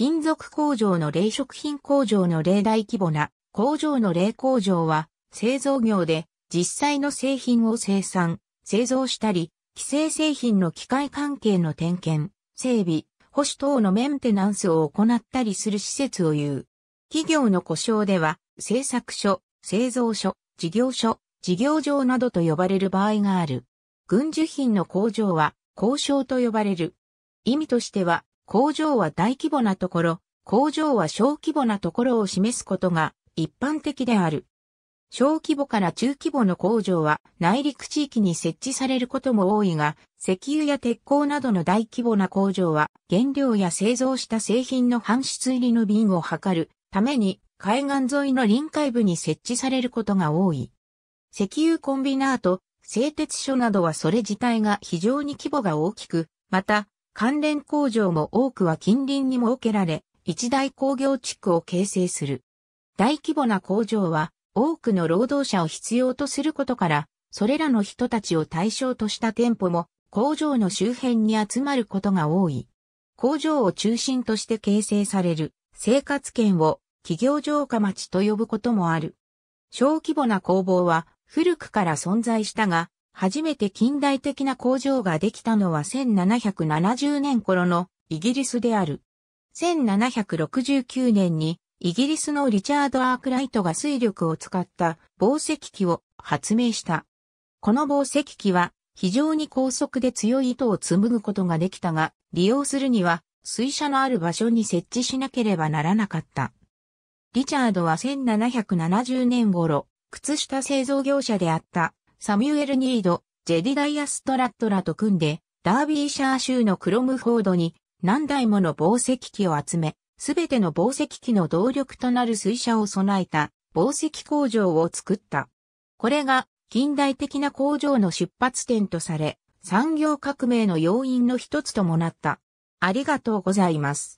金属工場の冷食品工場の例大規模な工場の冷工場は製造業で実際の製品を生産、製造したり、既成製品の機械関係の点検、整備、保守等のメンテナンスを行ったりする施設を言う。企業の故障では、製作所、製造所、事業所、事業場などと呼ばれる場合がある。軍需品の工場は、工廠と呼ばれる。意味としては、工場は大規模なところ、工場は小規模なところを示すことが一般的である。小規模から中規模の工場は内陸地域に設置されることも多いが、石油や鉄鋼などの大規模な工場は原料や製造した製品の搬出入りの瓶を測るために海岸沿いの臨海部に設置されることが多い。石油コンビナート、製鉄所などはそれ自体が非常に規模が大きく、また関連工場も多くは近隣に設けられ、一大工業地区を形成する。大規模な工場は多くの労働者を必要とすることから、それらの人たちを対象とした店舗も工場の周辺に集まることが多い。工場を中心として形成される生活圏を企業城下町と呼ぶこともある。小規模な工房は古くから存在したが、初めて近代的な工場ができたのは1770年頃のイギリスである。1769年にイギリスのリチャード・アークライトが水力を使った防石器を発明した。この防石器は非常に高速で強い糸を紡ぐことができたが、利用するには水車のある場所に設置しなければならなかった。リチャードは1770年頃、靴下製造業者であったサミュエル・ニード、ジェディダイア・ストラットラと組んで、ダービーシャー州のクロムフォードに何台もの防石機を集め、すべての防石機の動力となる水車を備えた防石工場を作った。これが近代的な工場の出発点とされ、産業革命の要因の一つともなった。ありがとうございます。